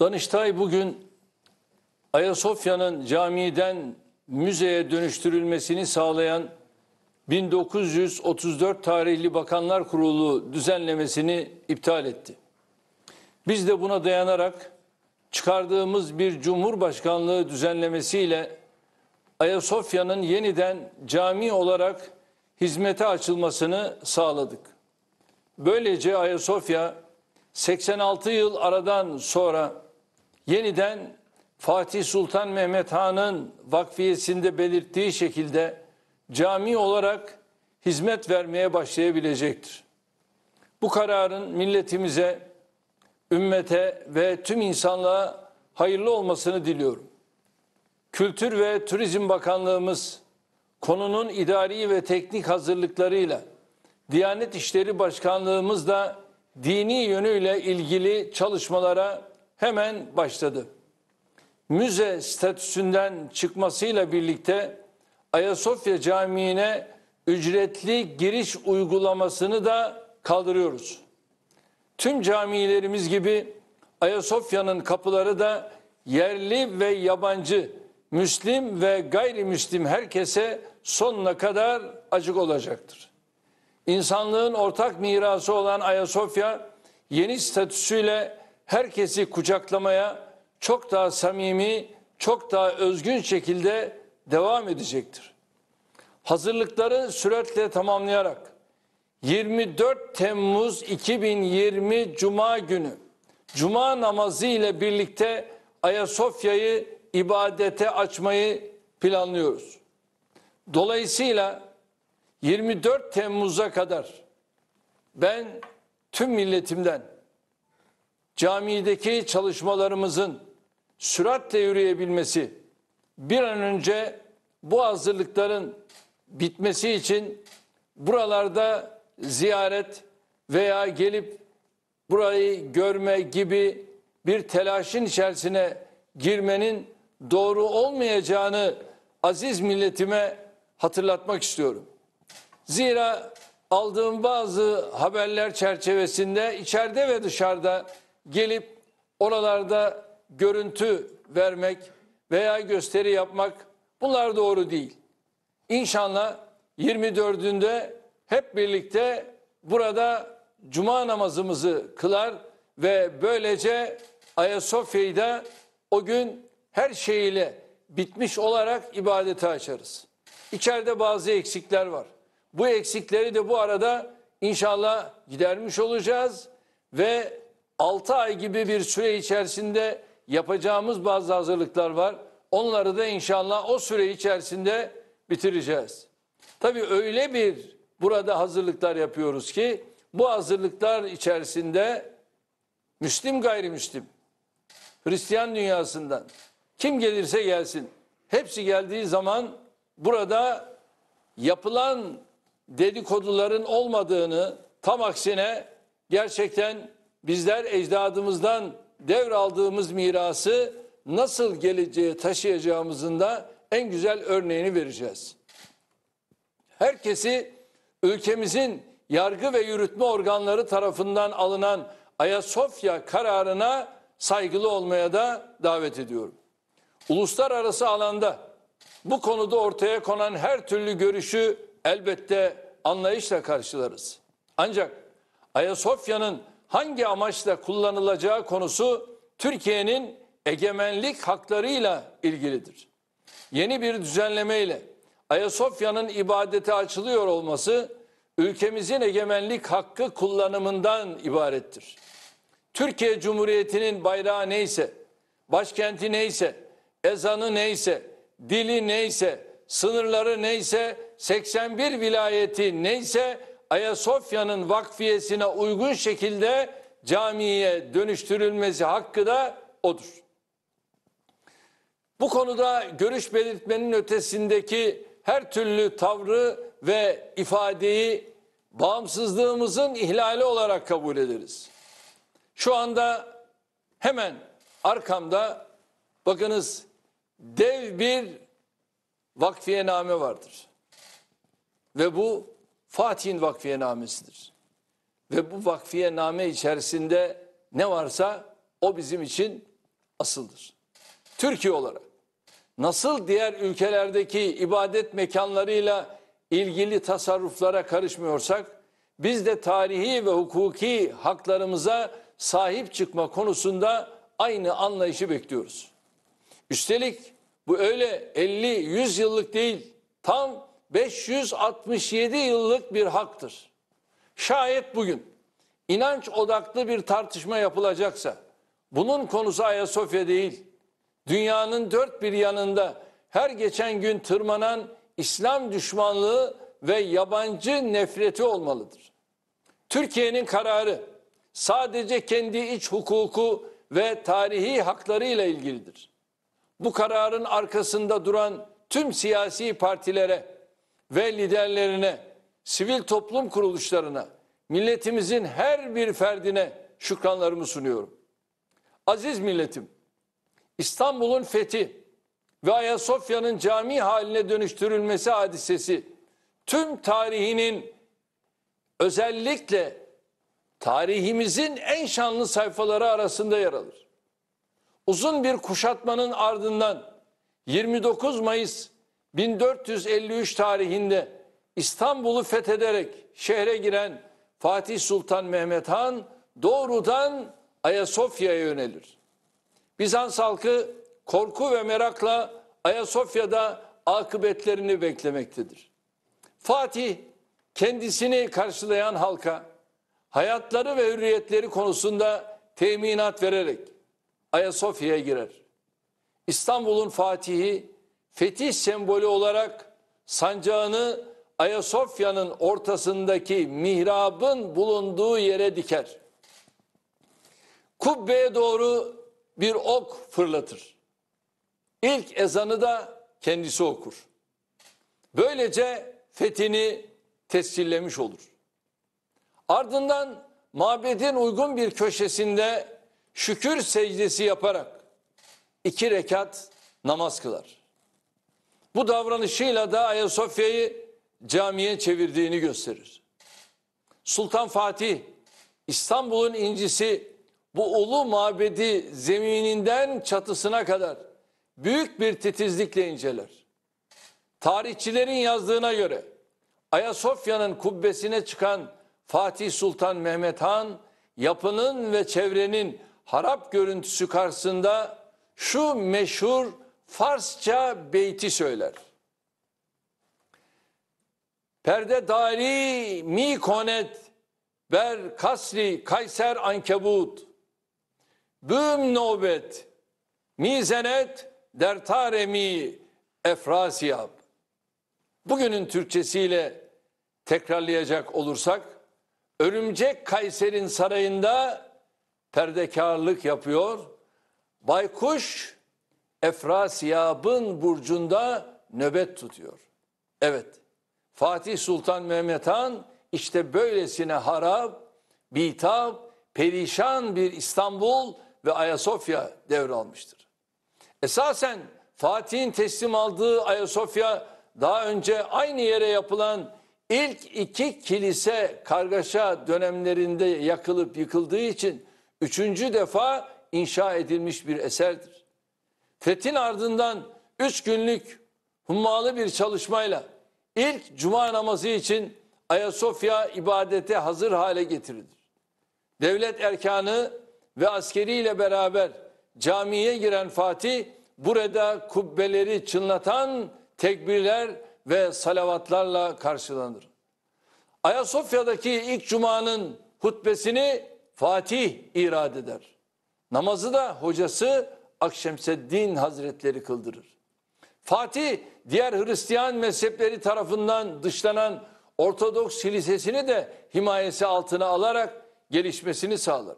Danıştay bugün Ayasofya'nın camiden müzeye dönüştürülmesini sağlayan 1934 tarihli Bakanlar Kurulu düzenlemesini iptal etti. Biz de buna dayanarak çıkardığımız bir Cumhurbaşkanlığı düzenlemesiyle Ayasofya'nın yeniden cami olarak hizmete açılmasını sağladık. Böylece Ayasofya 86 yıl aradan sonra yeniden Fatih Sultan Mehmet Han'ın vakfiyesinde belirttiği şekilde cami olarak hizmet vermeye başlayabilecektir. Bu kararın milletimize, ümmete ve tüm insanlığa hayırlı olmasını diliyorum. Kültür ve Turizm Bakanlığımız konunun idari ve teknik hazırlıklarıyla Diyanet İşleri Başkanlığımız da dini yönüyle ilgili çalışmalara hemen başladı. Müze statüsünden çıkmasıyla birlikte Ayasofya Camii'ne ücretli giriş uygulamasını da kaldırıyoruz. Tüm camilerimiz gibi Ayasofya'nın kapıları da yerli ve yabancı, Müslim ve gayrimüslim herkese sonuna kadar açık olacaktır. İnsanlığın ortak mirası olan Ayasofya yeni statüsüyle herkesi kucaklamaya çok daha samimi, çok daha özgün şekilde devam edecektir. Hazırlıkları süratle tamamlayarak 24 Temmuz 2020 Cuma günü Cuma namazı ile birlikte Ayasofya'yı ibadete açmayı planlıyoruz. Dolayısıyla 24 Temmuz'a kadar ben tüm milletimden camideki çalışmalarımızın süratle yürüyebilmesi, bir an önce bu hazırlıkların bitmesi için buralarda ziyaret veya gelip burayı görme gibi bir telaşın içerisine girmenin doğru olmayacağını aziz milletime hatırlatmak istiyorum. Zira aldığım bazı haberler çerçevesinde içeride ve dışarıda gelip oralarda görüntü vermek veya gösteri yapmak bunlar doğru değil. İnşallah 24'ünde hep birlikte burada cuma namazımızı kılar ve böylece Ayasofya'yı da o gün her şeyiyle bitmiş olarak ibadete açarız. İçeride bazı eksikler var. Bu eksikleri de bu arada inşallah gidermiş olacağız ve 6 ay gibi bir süre içerisinde yapacağımız bazı hazırlıklar var. Onları da inşallah o süre içerisinde bitireceğiz. Tabii öyle bir burada hazırlıklar yapıyoruz ki bu hazırlıklar içerisinde Müslim gayrimüslim, Hristiyan dünyasından kim gelirse gelsin. Hepsi geldiği zaman burada yapılan dedikoduların olmadığını tam aksine gerçekten bizler ecdadımızdan devraldığımız mirası nasıl geleceğe taşıyacağımızın da en güzel örneğini vereceğiz. Herkesi ülkemizin yargı ve yürütme organları tarafından alınan Ayasofya kararına saygılı olmaya da davet ediyorum. Uluslararası alanda bu konuda ortaya konan her türlü görüşü elbette anlayışla karşılarız. Ancak Ayasofya'nın hangi amaçla kullanılacağı konusu Türkiye'nin egemenlik haklarıyla ilgilidir. Yeni bir düzenleme ile Ayasofya'nın ibadete açılıyor olması ülkemizin egemenlik hakkı kullanımından ibarettir. Türkiye Cumhuriyeti'nin bayrağı neyse, başkenti neyse, ezanı neyse, dili neyse, sınırları neyse, 81 vilayeti neyse Ayasofya'nın vakfiyesine uygun şekilde camiye dönüştürülmesi hakkı da odur. Bu konuda görüş belirtmenin ötesindeki her türlü tavrı ve ifadeyi bağımsızlığımızın ihlali olarak kabul ederiz. Şu anda hemen arkamda bakınız dev bir vakfiyename vardır. Ve bu Fatih'in namesidir Ve bu name içerisinde ne varsa o bizim için asıldır. Türkiye olarak nasıl diğer ülkelerdeki ibadet mekanlarıyla ilgili tasarruflara karışmıyorsak biz de tarihi ve hukuki haklarımıza sahip çıkma konusunda aynı anlayışı bekliyoruz. Üstelik bu öyle 50-100 yıllık değil tam 567 yıllık bir haktır. Şayet bugün inanç odaklı bir tartışma yapılacaksa bunun konusu Ayasofya değil. Dünyanın dört bir yanında her geçen gün tırmanan İslam düşmanlığı ve yabancı nefreti olmalıdır. Türkiye'nin kararı sadece kendi iç hukuku ve tarihi hakları ile ilgilidir. Bu kararın arkasında duran tüm siyasi partilere ve liderlerine, sivil toplum kuruluşlarına, milletimizin her bir ferdine şükranlarımı sunuyorum. Aziz milletim, İstanbul'un fethi ve Ayasofya'nın cami haline dönüştürülmesi hadisesi tüm tarihinin özellikle tarihimizin en şanlı sayfaları arasında yer alır. Uzun bir kuşatmanın ardından 29 Mayıs 1453 tarihinde İstanbul'u fethederek şehre giren Fatih Sultan Mehmet Han doğrudan Ayasofya'ya yönelir. Bizans halkı korku ve merakla Ayasofya'da akıbetlerini beklemektedir. Fatih kendisini karşılayan halka hayatları ve hürriyetleri konusunda teminat vererek Ayasofya'ya girer. İstanbul'un fatihi fetih sembolü olarak sancağını Ayasofya'nın ortasındaki mihrabın bulunduğu yere diker. Kubbeye doğru bir ok fırlatır. İlk ezanı da kendisi okur. Böylece fethini tescillemiş olur. Ardından mabedin uygun bir köşesinde şükür secdesi yaparak iki rekat namaz kılar. Bu davranışıyla da Ayasofya'yı camiye çevirdiğini gösterir. Sultan Fatih, İstanbul'un incisi bu ulu mabedi zemininden çatısına kadar büyük bir titizlikle inceler. Tarihçilerin yazdığına göre Ayasofya'nın kubbesine çıkan Fatih Sultan Mehmet Han yapının ve çevrenin harap görüntüsü karşısında şu meşhur Farsça beyti söyler. Perde dari mi konet ber kasri kayser ankebut. Büm nobet mi zenet mizenet mi efrasiyab. Bugünün Türkçesiyle tekrarlayacak olursak, örümcek Kayser'in sarayında perdekarlık yapıyor, baykuş Efrasiyab'ın burcunda nöbet tutuyor. Evet, Fatih Sultan Mehmet Han işte böylesine harap, bitap, perişan bir İstanbul ve Ayasofya devralmıştır. Esasen Fatih'in teslim aldığı Ayasofya daha önce aynı yere yapılan ilk iki kilise kargaşa dönemlerinde yakılıp yıkıldığı için üçüncü defa inşa edilmiş bir eserdir. Fethin ardından üç günlük hummalı bir çalışmayla ilk cuma namazı için Ayasofya ibadete hazır hale getirilir. Devlet erkanı ve askeriyle beraber camiye giren Fatih burada kubbeleri çınlatan tekbirler ve salavatlarla karşılanır. Ayasofya'daki ilk cumanın hutbesini Fatih irad eder. Namazı da hocası Akşemseddin Hazretleri kıldırır. Fatih diğer Hristiyan mezhepleri tarafından dışlanan Ortodoks Kilisesi'ni de himayesi altına alarak gelişmesini sağlar.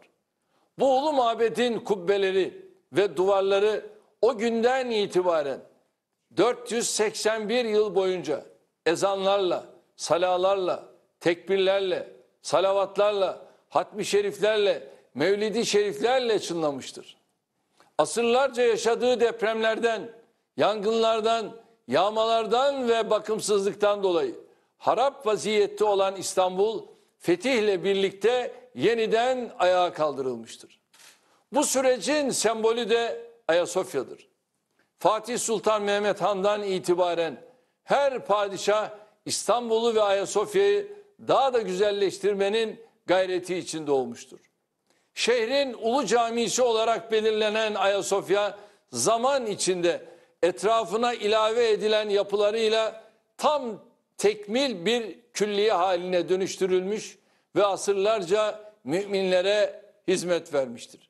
Bu ulu mabedin kubbeleri ve duvarları o günden itibaren 481 yıl boyunca ezanlarla, salalarla, tekbirlerle, salavatlarla, hatmi şeriflerle, mevlidi şeriflerle çınlamıştır asırlarca yaşadığı depremlerden, yangınlardan, yağmalardan ve bakımsızlıktan dolayı harap vaziyette olan İstanbul fetihle birlikte yeniden ayağa kaldırılmıştır. Bu sürecin sembolü de Ayasofya'dır. Fatih Sultan Mehmet Han'dan itibaren her padişah İstanbul'u ve Ayasofya'yı daha da güzelleştirmenin gayreti içinde olmuştur. Şehrin ulu camisi olarak belirlenen Ayasofya zaman içinde etrafına ilave edilen yapılarıyla tam tekmil bir külliye haline dönüştürülmüş ve asırlarca müminlere hizmet vermiştir.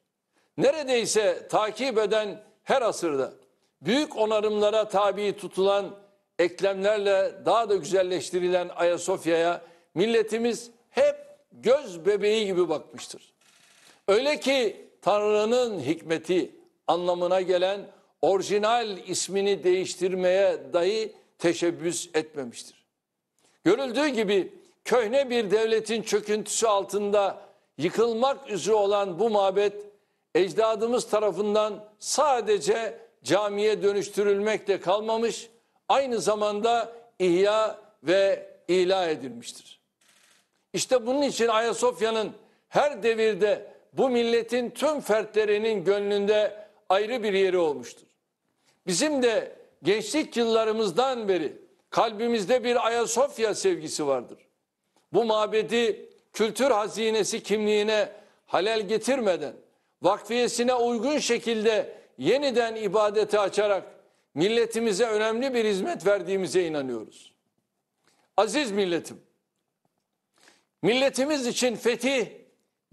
Neredeyse takip eden her asırda büyük onarımlara tabi tutulan eklemlerle daha da güzelleştirilen Ayasofya'ya milletimiz hep göz bebeği gibi bakmıştır. Öyle ki Tanrı'nın hikmeti anlamına gelen orijinal ismini değiştirmeye dahi teşebbüs etmemiştir. Görüldüğü gibi köhne bir devletin çöküntüsü altında yıkılmak üzere olan bu mabet ecdadımız tarafından sadece camiye dönüştürülmekle kalmamış, aynı zamanda ihya ve ilah edilmiştir. İşte bunun için Ayasofya'nın her devirde bu milletin tüm fertlerinin gönlünde ayrı bir yeri olmuştur. Bizim de gençlik yıllarımızdan beri kalbimizde bir Ayasofya sevgisi vardır. Bu mabedi kültür hazinesi kimliğine halel getirmeden vakfiyesine uygun şekilde yeniden ibadete açarak milletimize önemli bir hizmet verdiğimize inanıyoruz. Aziz milletim, milletimiz için fetih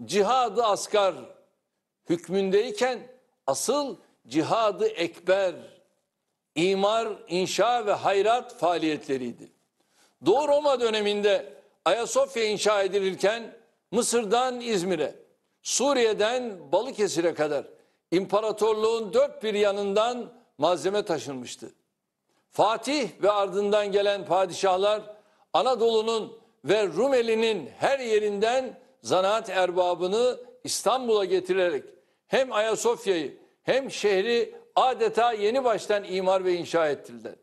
cihadı askar hükmündeyken asıl cihadı ekber, imar, inşa ve hayrat faaliyetleriydi. Doğu Roma döneminde Ayasofya inşa edilirken Mısır'dan İzmir'e, Suriye'den Balıkesir'e kadar imparatorluğun dört bir yanından malzeme taşınmıştı. Fatih ve ardından gelen padişahlar Anadolu'nun ve Rumeli'nin her yerinden zanaat erbabını İstanbul'a getirerek hem Ayasofya'yı hem şehri adeta yeni baştan imar ve inşa ettiler.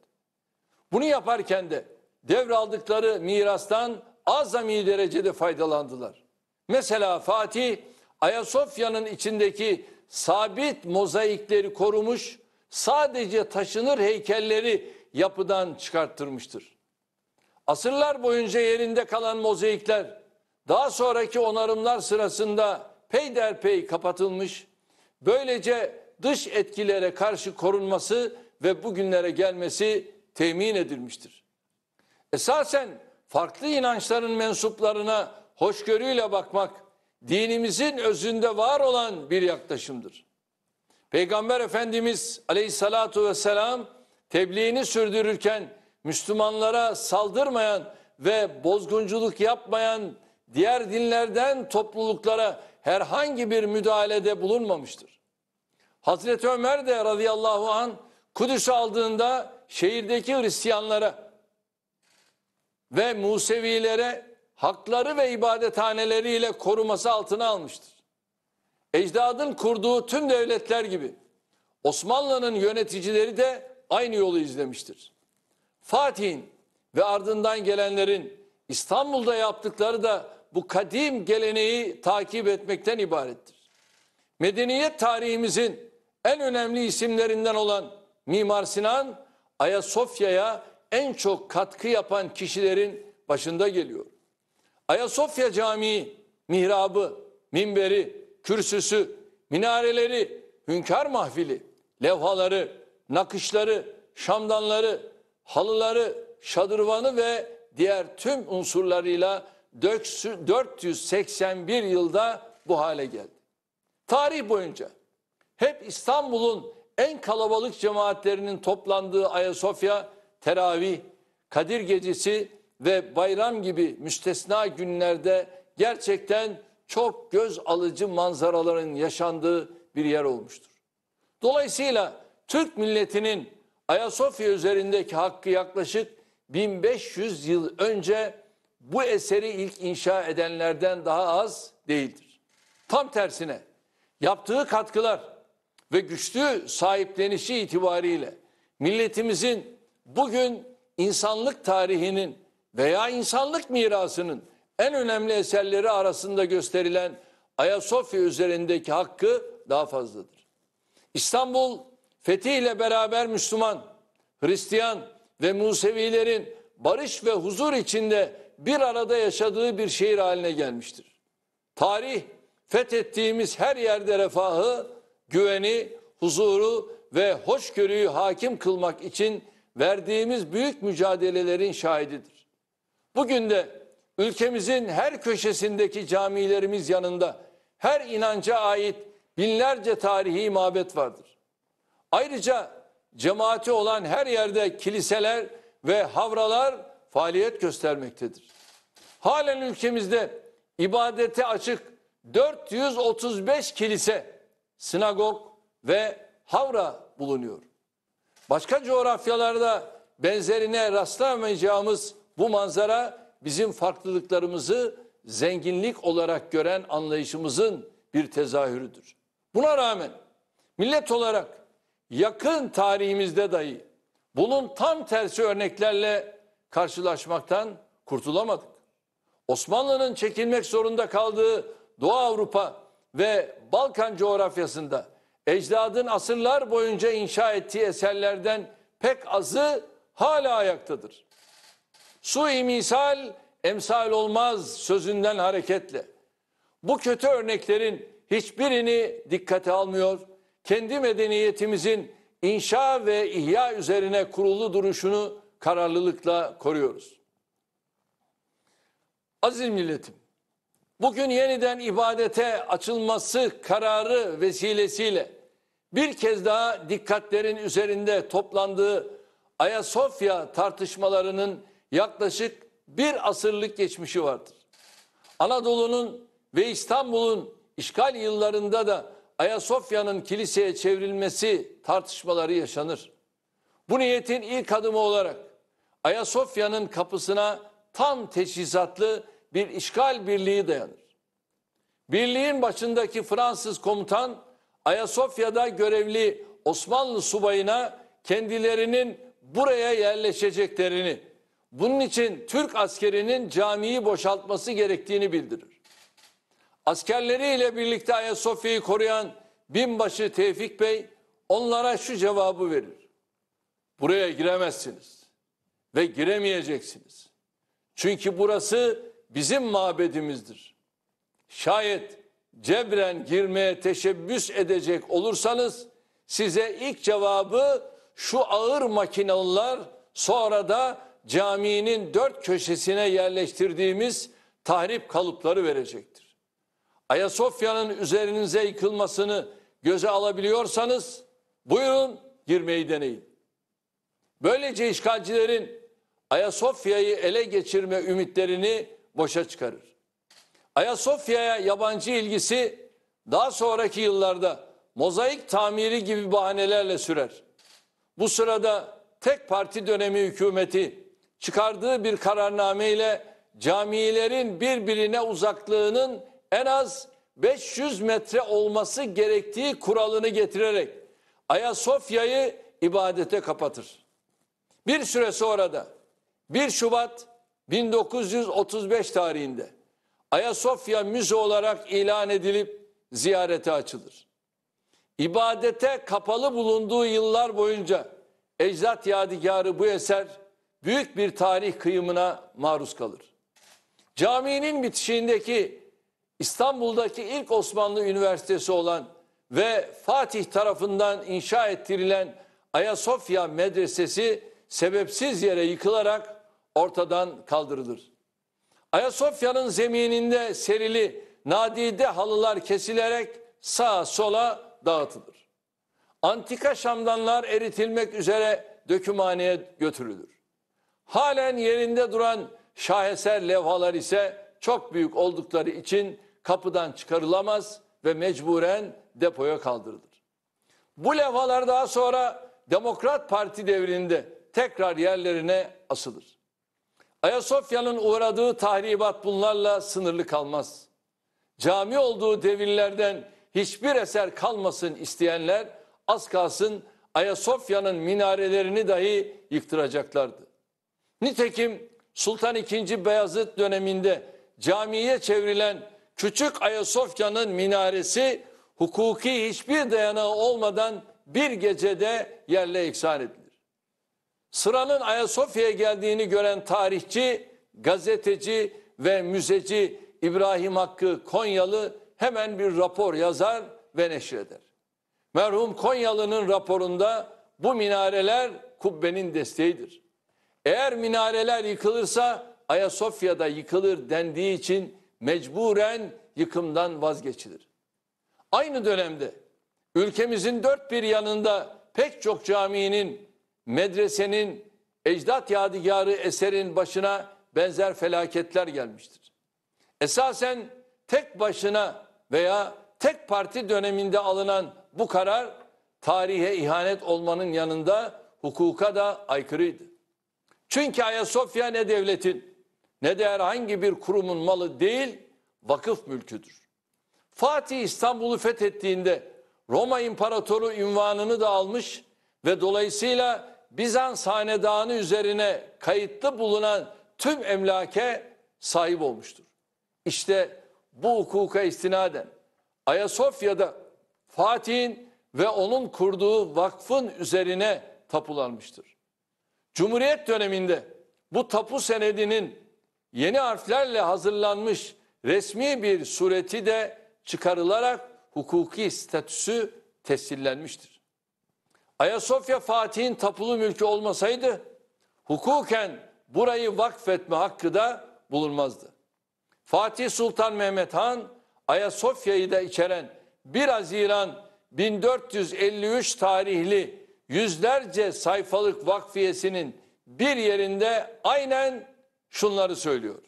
Bunu yaparken de devraldıkları mirastan azami derecede faydalandılar. Mesela Fatih Ayasofya'nın içindeki sabit mozaikleri korumuş, sadece taşınır heykelleri yapıdan çıkarttırmıştır. Asırlar boyunca yerinde kalan mozaikler daha sonraki onarımlar sırasında peyderpey kapatılmış, böylece dış etkilere karşı korunması ve bugünlere gelmesi temin edilmiştir. Esasen farklı inançların mensuplarına hoşgörüyle bakmak dinimizin özünde var olan bir yaklaşımdır. Peygamber Efendimiz aleyhissalatu vesselam tebliğini sürdürürken Müslümanlara saldırmayan ve bozgunculuk yapmayan diğer dinlerden topluluklara herhangi bir müdahalede bulunmamıştır. Hazreti Ömer de radıyallahu an Kudüs aldığında şehirdeki Hristiyanlara ve Musevilere hakları ve ibadethaneleriyle koruması altına almıştır. Ecdadın kurduğu tüm devletler gibi Osmanlı'nın yöneticileri de aynı yolu izlemiştir. Fatih'in ve ardından gelenlerin İstanbul'da yaptıkları da bu kadim geleneği takip etmekten ibarettir. Medeniyet tarihimizin en önemli isimlerinden olan Mimar Sinan, Ayasofya'ya en çok katkı yapan kişilerin başında geliyor. Ayasofya Camii, mihrabı, minberi, kürsüsü, minareleri, hünkar mahfili, levhaları, nakışları, şamdanları, halıları, şadırvanı ve diğer tüm unsurlarıyla 481 yılda bu hale geldi. Tarih boyunca hep İstanbul'un en kalabalık cemaatlerinin toplandığı Ayasofya, teravih, Kadir Gecesi ve bayram gibi müstesna günlerde gerçekten çok göz alıcı manzaraların yaşandığı bir yer olmuştur. Dolayısıyla Türk milletinin Ayasofya üzerindeki hakkı yaklaşık 1500 yıl önce bu eseri ilk inşa edenlerden daha az değildir. Tam tersine yaptığı katkılar ve güçlü sahiplenişi itibariyle milletimizin bugün insanlık tarihinin veya insanlık mirasının en önemli eserleri arasında gösterilen Ayasofya üzerindeki hakkı daha fazladır. İstanbul fethiyle beraber Müslüman, Hristiyan, ve Musevilerin barış ve huzur içinde bir arada yaşadığı bir şehir haline gelmiştir. Tarih fethettiğimiz her yerde refahı, güveni, huzuru ve hoşgörüyü hakim kılmak için verdiğimiz büyük mücadelelerin şahididir. Bugün de ülkemizin her köşesindeki camilerimiz yanında her inanca ait binlerce tarihi mabet vardır. Ayrıca cemaati olan her yerde kiliseler ve havralar faaliyet göstermektedir. Halen ülkemizde ibadete açık 435 kilise, sinagog ve havra bulunuyor. Başka coğrafyalarda benzerine rastlamayacağımız bu manzara bizim farklılıklarımızı zenginlik olarak gören anlayışımızın bir tezahürüdür. Buna rağmen millet olarak yakın tarihimizde dahi bunun tam tersi örneklerle karşılaşmaktan kurtulamadık. Osmanlı'nın çekilmek zorunda kaldığı Doğu Avrupa ve Balkan coğrafyasında ecdadın asırlar boyunca inşa ettiği eserlerden pek azı hala ayaktadır. Su-i misal emsal olmaz sözünden hareketle. Bu kötü örneklerin hiçbirini dikkate almıyor kendi medeniyetimizin inşa ve ihya üzerine kurulu duruşunu kararlılıkla koruyoruz. Aziz milletim, bugün yeniden ibadete açılması kararı vesilesiyle bir kez daha dikkatlerin üzerinde toplandığı Ayasofya tartışmalarının yaklaşık bir asırlık geçmişi vardır. Anadolu'nun ve İstanbul'un işgal yıllarında da Ayasofya'nın kiliseye çevrilmesi tartışmaları yaşanır. Bu niyetin ilk adımı olarak Ayasofya'nın kapısına tam teçhizatlı bir işgal birliği dayanır. Birliğin başındaki Fransız komutan Ayasofya'da görevli Osmanlı subayına kendilerinin buraya yerleşeceklerini, bunun için Türk askerinin camiyi boşaltması gerektiğini bildirir askerleriyle birlikte Ayasofya'yı koruyan binbaşı Tevfik Bey onlara şu cevabı verir. Buraya giremezsiniz ve giremeyeceksiniz. Çünkü burası bizim mabedimizdir. Şayet cebren girmeye teşebbüs edecek olursanız size ilk cevabı şu ağır makinalılar sonra da caminin dört köşesine yerleştirdiğimiz tahrip kalıpları verecektir. Ayasofya'nın üzerinize yıkılmasını göze alabiliyorsanız buyurun girmeyi deneyin. Böylece işgalcilerin Ayasofya'yı ele geçirme ümitlerini boşa çıkarır. Ayasofya'ya yabancı ilgisi daha sonraki yıllarda mozaik tamiri gibi bahanelerle sürer. Bu sırada tek parti dönemi hükümeti çıkardığı bir kararname ile camilerin birbirine uzaklığının en az 500 metre olması gerektiği kuralını getirerek Ayasofya'yı ibadete kapatır. Bir süre sonra da 1 Şubat 1935 tarihinde Ayasofya müze olarak ilan edilip ziyarete açılır. İbadete kapalı bulunduğu yıllar boyunca ecdat yadigarı bu eser büyük bir tarih kıyımına maruz kalır. Caminin bitişiğindeki İstanbul'daki ilk Osmanlı Üniversitesi olan ve Fatih tarafından inşa ettirilen Ayasofya Medresesi sebepsiz yere yıkılarak ortadan kaldırılır. Ayasofya'nın zemininde serili nadide halılar kesilerek sağa sola dağıtılır. Antika şamdanlar eritilmek üzere dökümhaneye götürülür. Halen yerinde duran şaheser levhalar ise çok büyük oldukları için kapıdan çıkarılamaz ve mecburen depoya kaldırılır. Bu levhalar daha sonra Demokrat Parti devrinde tekrar yerlerine asılır. Ayasofya'nın uğradığı tahribat bunlarla sınırlı kalmaz. Cami olduğu devirlerden hiçbir eser kalmasın isteyenler az kalsın Ayasofya'nın minarelerini dahi yıktıracaklardı. Nitekim Sultan II. Beyazıt döneminde camiye çevrilen Küçük Ayasofya'nın minaresi hukuki hiçbir dayanağı olmadan bir gecede yerle iksan edilir. Sıranın Ayasofya'ya geldiğini gören tarihçi, gazeteci ve müzeci İbrahim Hakkı Konyalı hemen bir rapor yazar ve neşreder. Merhum Konyalı'nın raporunda bu minareler kubbenin desteğidir. Eğer minareler yıkılırsa Ayasofya'da yıkılır dendiği için mecburen yıkımdan vazgeçilir. Aynı dönemde ülkemizin dört bir yanında pek çok caminin, medresenin, ecdat yadigarı eserin başına benzer felaketler gelmiştir. Esasen tek başına veya tek parti döneminde alınan bu karar tarihe ihanet olmanın yanında hukuka da aykırıydı. Çünkü Ayasofya ne devletin, ne de herhangi bir kurumun malı değil vakıf mülküdür. Fatih İstanbul'u fethettiğinde Roma İmparatoru ünvanını da almış ve dolayısıyla Bizans hanedanı üzerine kayıtlı bulunan tüm emlake sahip olmuştur. İşte bu hukuka istinaden Ayasofya'da Fatih'in ve onun kurduğu vakfın üzerine tapulanmıştır. Cumhuriyet döneminde bu tapu senedinin yeni harflerle hazırlanmış resmi bir sureti de çıkarılarak hukuki statüsü tescillenmiştir. Ayasofya Fatih'in tapulu mülkü olmasaydı hukuken burayı vakfetme hakkı da bulunmazdı. Fatih Sultan Mehmet Han Ayasofya'yı da içeren 1 Haziran 1453 tarihli yüzlerce sayfalık vakfiyesinin bir yerinde aynen şunları söylüyor.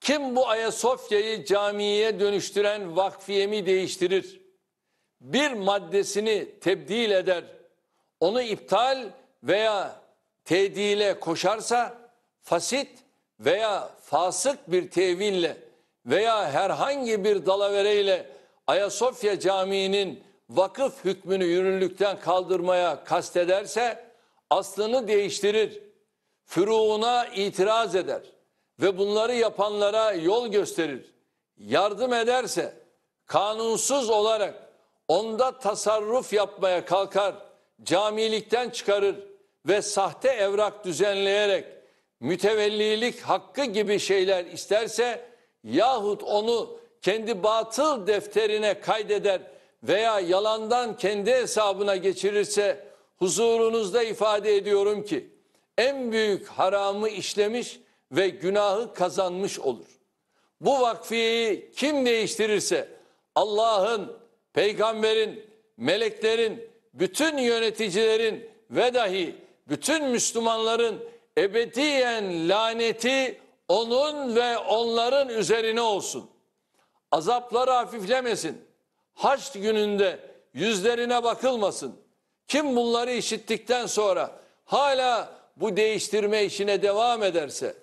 Kim bu Ayasofya'yı camiye dönüştüren vakfiyemi değiştirir, bir maddesini tebdil eder, onu iptal veya tedile koşarsa fasit veya fasık bir teville veya herhangi bir dalavereyle Ayasofya Camii'nin vakıf hükmünü yürürlükten kaldırmaya kastederse aslını değiştirir.'' füruğuna itiraz eder ve bunları yapanlara yol gösterir, yardım ederse kanunsuz olarak onda tasarruf yapmaya kalkar, camilikten çıkarır ve sahte evrak düzenleyerek mütevellilik hakkı gibi şeyler isterse yahut onu kendi batıl defterine kaydeder veya yalandan kendi hesabına geçirirse huzurunuzda ifade ediyorum ki en büyük haramı işlemiş ve günahı kazanmış olur. Bu vakfiyeyi kim değiştirirse Allah'ın, peygamberin, meleklerin, bütün yöneticilerin ve dahi bütün Müslümanların ebediyen laneti onun ve onların üzerine olsun. Azapları hafiflemesin. Haç gününde yüzlerine bakılmasın. Kim bunları işittikten sonra hala bu değiştirme işine devam ederse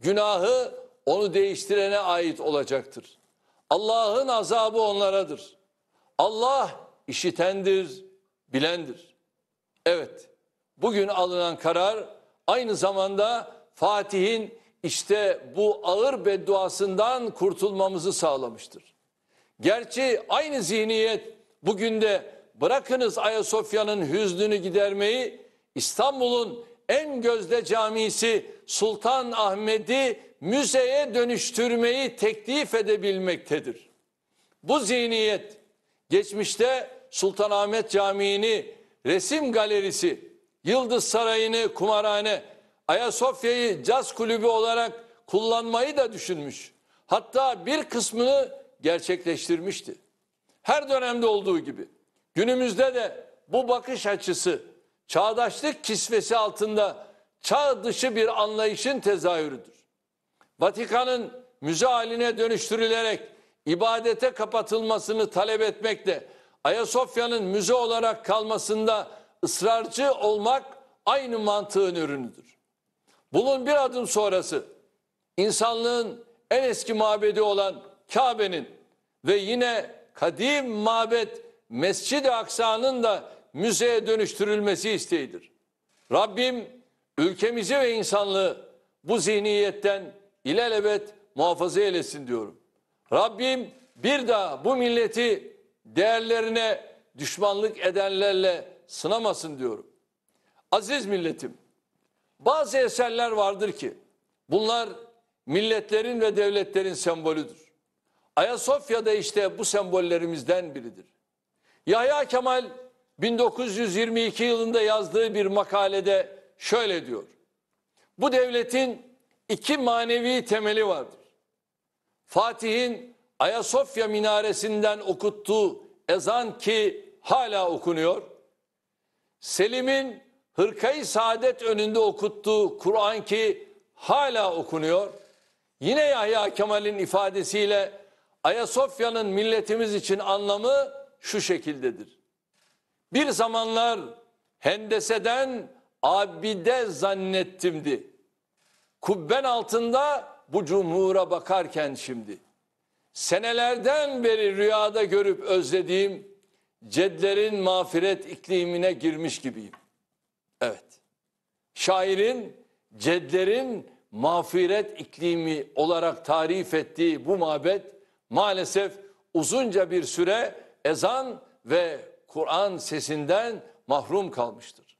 günahı onu değiştirene ait olacaktır. Allah'ın azabı onlaradır. Allah işitendir, bilendir. Evet, bugün alınan karar aynı zamanda Fatih'in işte bu ağır bedduasından kurtulmamızı sağlamıştır. Gerçi aynı zihniyet bugün de bırakınız Ayasofya'nın hüznünü gidermeyi İstanbul'un en gözde camisi Sultan Ahmet'i müzeye dönüştürmeyi teklif edebilmektedir. Bu zihniyet geçmişte Sultanahmet Camii'ni, resim galerisi, Yıldız Sarayı'nı kumarhane, Ayasofya'yı caz kulübü olarak kullanmayı da düşünmüş. Hatta bir kısmını gerçekleştirmişti. Her dönemde olduğu gibi günümüzde de bu bakış açısı çağdaşlık kisvesi altında çağ dışı bir anlayışın tezahürüdür. Vatikan'ın müze haline dönüştürülerek ibadete kapatılmasını talep etmekle Ayasofya'nın müze olarak kalmasında ısrarcı olmak aynı mantığın ürünüdür. Bunun bir adım sonrası insanlığın en eski mabedi olan Kabe'nin ve yine kadim mabet Mescid-i Aksa'nın da müzeye dönüştürülmesi isteğidir. Rabbim ülkemizi ve insanlığı bu zihniyetten ilelebet muhafaza eylesin diyorum. Rabbim bir daha bu milleti değerlerine düşmanlık edenlerle sınamasın diyorum. Aziz milletim, bazı eserler vardır ki bunlar milletlerin ve devletlerin sembolüdür. da işte bu sembollerimizden biridir. Yahya Kemal 1922 yılında yazdığı bir makalede şöyle diyor. Bu devletin iki manevi temeli vardır. Fatih'in Ayasofya minaresinden okuttuğu ezan ki hala okunuyor. Selim'in Hırkayı Saadet önünde okuttuğu Kur'an ki hala okunuyor. Yine Yahya Kemal'in ifadesiyle Ayasofya'nın milletimiz için anlamı şu şekildedir. Bir zamanlar hendeseden abide zannettimdi. Kubben altında bu cumhura bakarken şimdi. Senelerden beri rüyada görüp özlediğim cedlerin mağfiret iklimine girmiş gibiyim. Evet. Şairin cedlerin mağfiret iklimi olarak tarif ettiği bu mabet maalesef uzunca bir süre ezan ve Kur'an sesinden mahrum kalmıştır.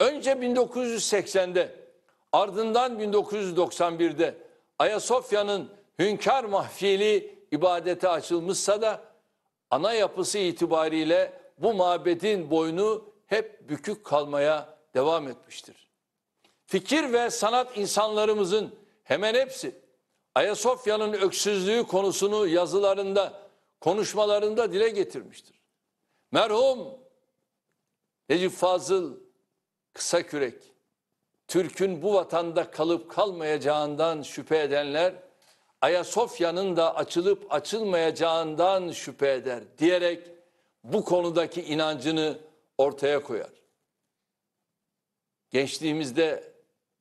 Önce 1980'de ardından 1991'de Ayasofya'nın Hünkar Mahfili ibadete açılmışsa da ana yapısı itibariyle bu mabedin boynu hep bükük kalmaya devam etmiştir. Fikir ve sanat insanlarımızın hemen hepsi Ayasofya'nın öksüzlüğü konusunu yazılarında, konuşmalarında dile getirmiştir. Merhum Necip Fazıl Kısakürek, Türk'ün bu vatanda kalıp kalmayacağından şüphe edenler, Ayasofya'nın da açılıp açılmayacağından şüphe eder diyerek bu konudaki inancını ortaya koyar. Gençliğimizde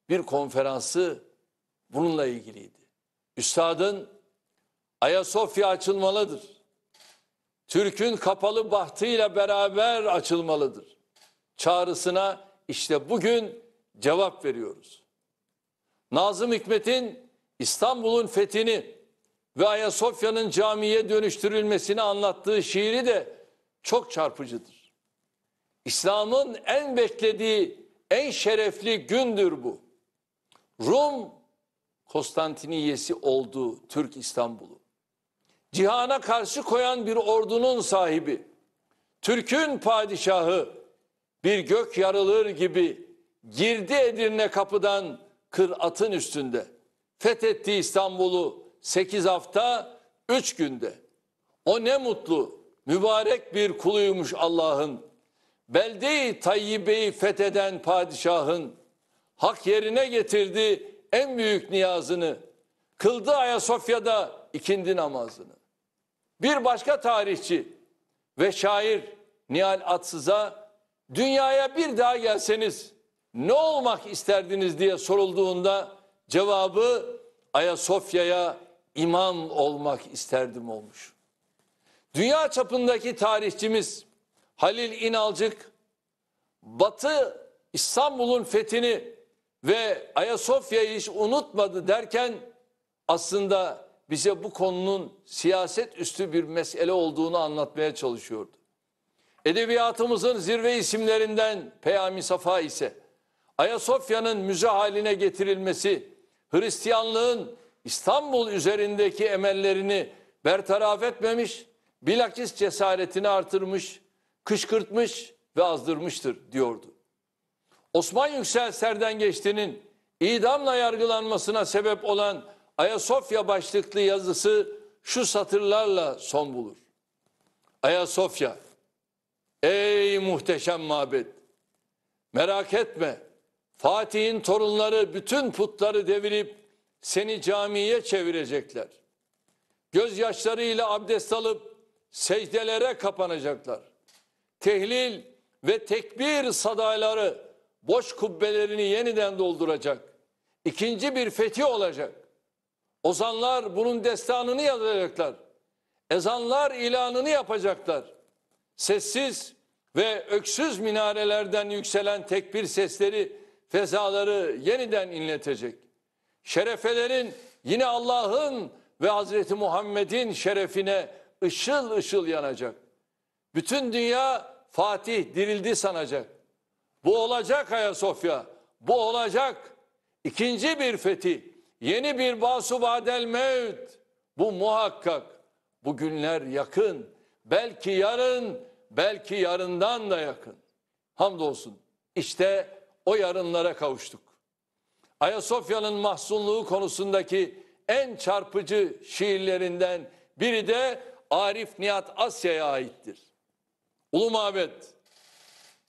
bir konferansı bununla ilgiliydi. Üstadın Ayasofya açılmalıdır. Türk'ün kapalı bahtıyla beraber açılmalıdır. Çağrısına işte bugün cevap veriyoruz. Nazım Hikmet'in İstanbul'un fethini ve Ayasofya'nın camiye dönüştürülmesini anlattığı şiiri de çok çarpıcıdır. İslam'ın en beklediği, en şerefli gündür bu. Rum Konstantiniyesi oldu Türk İstanbul'u cihana karşı koyan bir ordunun sahibi, Türk'ün padişahı bir gök yarılır gibi girdi Edirne kapıdan kır atın üstünde. Fethetti İstanbul'u 8 hafta 3 günde. O ne mutlu mübarek bir kuluymuş Allah'ın. Belde-i Tayyibe'yi fetheden padişahın hak yerine getirdi en büyük niyazını. Kıldı Ayasofya'da ikindi namazını. Bir başka tarihçi ve şair Nihal Atsız'a dünyaya bir daha gelseniz ne olmak isterdiniz diye sorulduğunda cevabı Ayasofya'ya imam olmak isterdim olmuş. Dünya çapındaki tarihçimiz Halil İnalcık Batı İstanbul'un fethini ve Ayasofya'yı hiç unutmadı derken aslında bize bu konunun siyaset üstü bir mesele olduğunu anlatmaya çalışıyordu. Edebiyatımızın zirve isimlerinden Peyami Safa ise Ayasofya'nın müze haline getirilmesi, Hristiyanlığın İstanbul üzerindeki emellerini bertaraf etmemiş, bilakis cesaretini artırmış, kışkırtmış ve azdırmıştır diyordu. Osman Yüksel Serden Geçti'nin idamla yargılanmasına sebep olan Ayasofya başlıklı yazısı şu satırlarla son bulur. Ayasofya, ey muhteşem mabet, merak etme, Fatih'in torunları bütün putları devirip seni camiye çevirecekler. Gözyaşlarıyla abdest alıp secdelere kapanacaklar. Tehlil ve tekbir sadaları boş kubbelerini yeniden dolduracak. İkinci bir fethi olacak. Ozanlar bunun destanını yazacaklar. Ezanlar ilanını yapacaklar. Sessiz ve öksüz minarelerden yükselen tekbir sesleri fezaları yeniden inletecek. Şerefelerin yine Allah'ın ve Hazreti Muhammed'in şerefine ışıl ışıl yanacak. Bütün dünya Fatih dirildi sanacak. Bu olacak Ayasofya, bu olacak. ikinci bir fetih, yeni bir basu vadel mevt. Bu muhakkak bu günler yakın. Belki yarın, belki yarından da yakın. Hamdolsun işte o yarınlara kavuştuk. Ayasofya'nın mahzunluğu konusundaki en çarpıcı şiirlerinden biri de Arif Nihat Asya'ya aittir. Ulu mabet,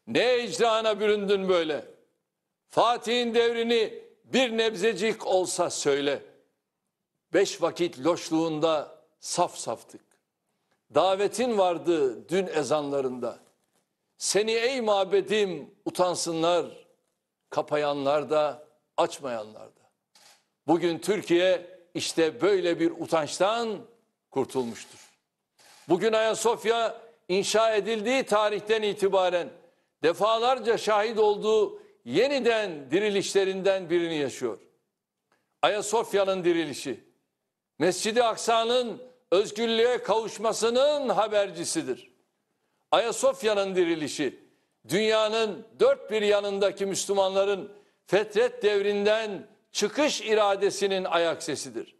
ne icrana büründün böyle? Fatih'in devrini bir nebzecik olsa söyle. Beş vakit loşluğunda saf saftık. Davetin vardı dün ezanlarında. Seni ey mabedim utansınlar, kapayanlar da açmayanlar da. Bugün Türkiye işte böyle bir utançtan kurtulmuştur. Bugün Ayasofya inşa edildiği tarihten itibaren defalarca şahit olduğu yeniden dirilişlerinden birini yaşıyor. Ayasofya'nın dirilişi, Mescid-i Aksa'nın özgürlüğe kavuşmasının habercisidir. Ayasofya'nın dirilişi, dünyanın dört bir yanındaki Müslümanların fetret devrinden çıkış iradesinin ayak sesidir.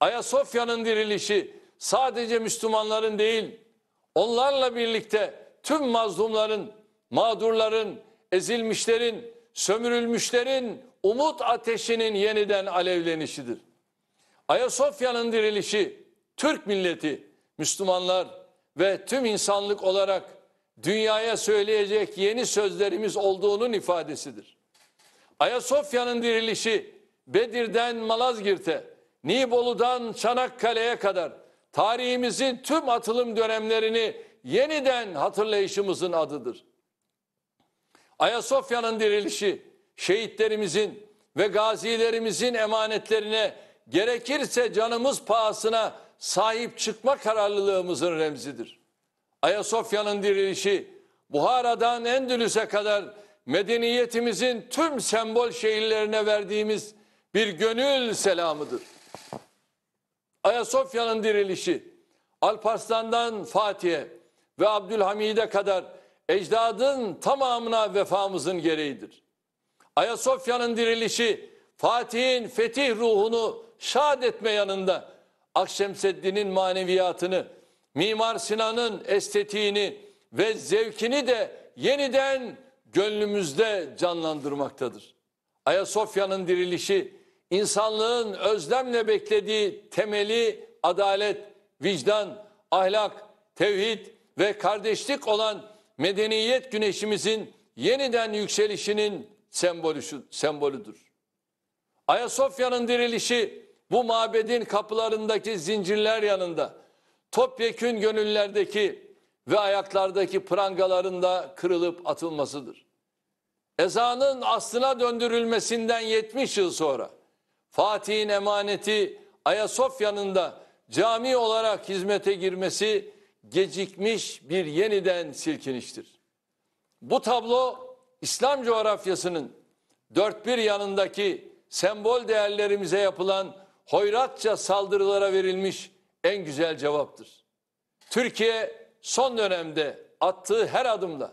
Ayasofya'nın dirilişi sadece Müslümanların değil, onlarla birlikte tüm mazlumların, mağdurların, ezilmişlerin, sömürülmüşlerin umut ateşinin yeniden alevlenişidir. Ayasofya'nın dirilişi Türk milleti, Müslümanlar ve tüm insanlık olarak dünyaya söyleyecek yeni sözlerimiz olduğunun ifadesidir. Ayasofya'nın dirilişi Bedir'den Malazgirt'e, Nibolu'dan Çanakkale'ye kadar tarihimizin tüm atılım dönemlerini yeniden hatırlayışımızın adıdır. Ayasofya'nın dirilişi şehitlerimizin ve gazilerimizin emanetlerine gerekirse canımız pahasına sahip çıkma kararlılığımızın remzidir. Ayasofya'nın dirilişi Buhara'dan Endülüs'e kadar medeniyetimizin tüm sembol şehirlerine verdiğimiz bir gönül selamıdır. Ayasofya'nın dirilişi Alparslan'dan Fatih'e ve Abdülhamid'e kadar ecdadın tamamına vefamızın gereğidir. Ayasofya'nın dirilişi, Fatih'in fetih ruhunu şad etme yanında Akşemseddin'in maneviyatını, Mimar Sinan'ın estetiğini ve zevkini de yeniden gönlümüzde canlandırmaktadır. Ayasofya'nın dirilişi, insanlığın özlemle beklediği temeli adalet, vicdan, ahlak, tevhid ve kardeşlik olan medeniyet güneşimizin yeniden yükselişinin sembolü, sembolüdür. Ayasofya'nın dirilişi bu mabedin kapılarındaki zincirler yanında topyekün gönüllerdeki ve ayaklardaki prangaların da kırılıp atılmasıdır. Ezanın aslına döndürülmesinden 70 yıl sonra Fatih'in emaneti Ayasofya'nın da cami olarak hizmete girmesi gecikmiş bir yeniden silkiniştir. Bu tablo İslam coğrafyasının dört bir yanındaki sembol değerlerimize yapılan hoyratça saldırılara verilmiş en güzel cevaptır. Türkiye son dönemde attığı her adımla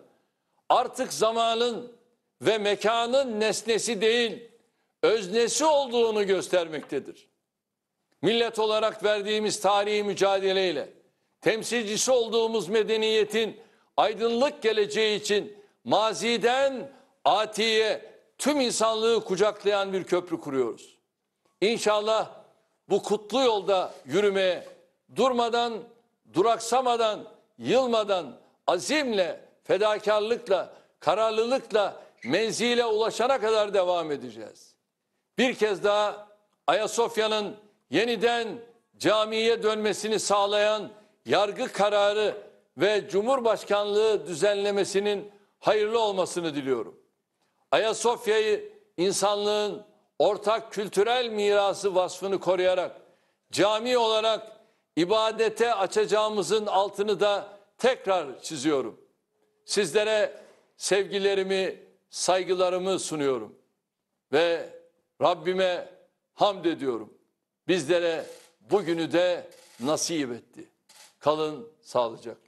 artık zamanın ve mekanın nesnesi değil, öznesi olduğunu göstermektedir. Millet olarak verdiğimiz tarihi mücadeleyle temsilcisi olduğumuz medeniyetin aydınlık geleceği için maziden atiye tüm insanlığı kucaklayan bir köprü kuruyoruz. İnşallah bu kutlu yolda yürümeye durmadan, duraksamadan, yılmadan, azimle, fedakarlıkla, kararlılıkla menzile ulaşana kadar devam edeceğiz. Bir kez daha Ayasofya'nın yeniden camiye dönmesini sağlayan yargı kararı ve Cumhurbaşkanlığı düzenlemesinin hayırlı olmasını diliyorum. Ayasofya'yı insanlığın ortak kültürel mirası vasfını koruyarak cami olarak ibadete açacağımızın altını da tekrar çiziyorum. Sizlere sevgilerimi, saygılarımı sunuyorum ve Rabbime hamd ediyorum. Bizlere bugünü de nasip etti. Kalın sağlıcakla.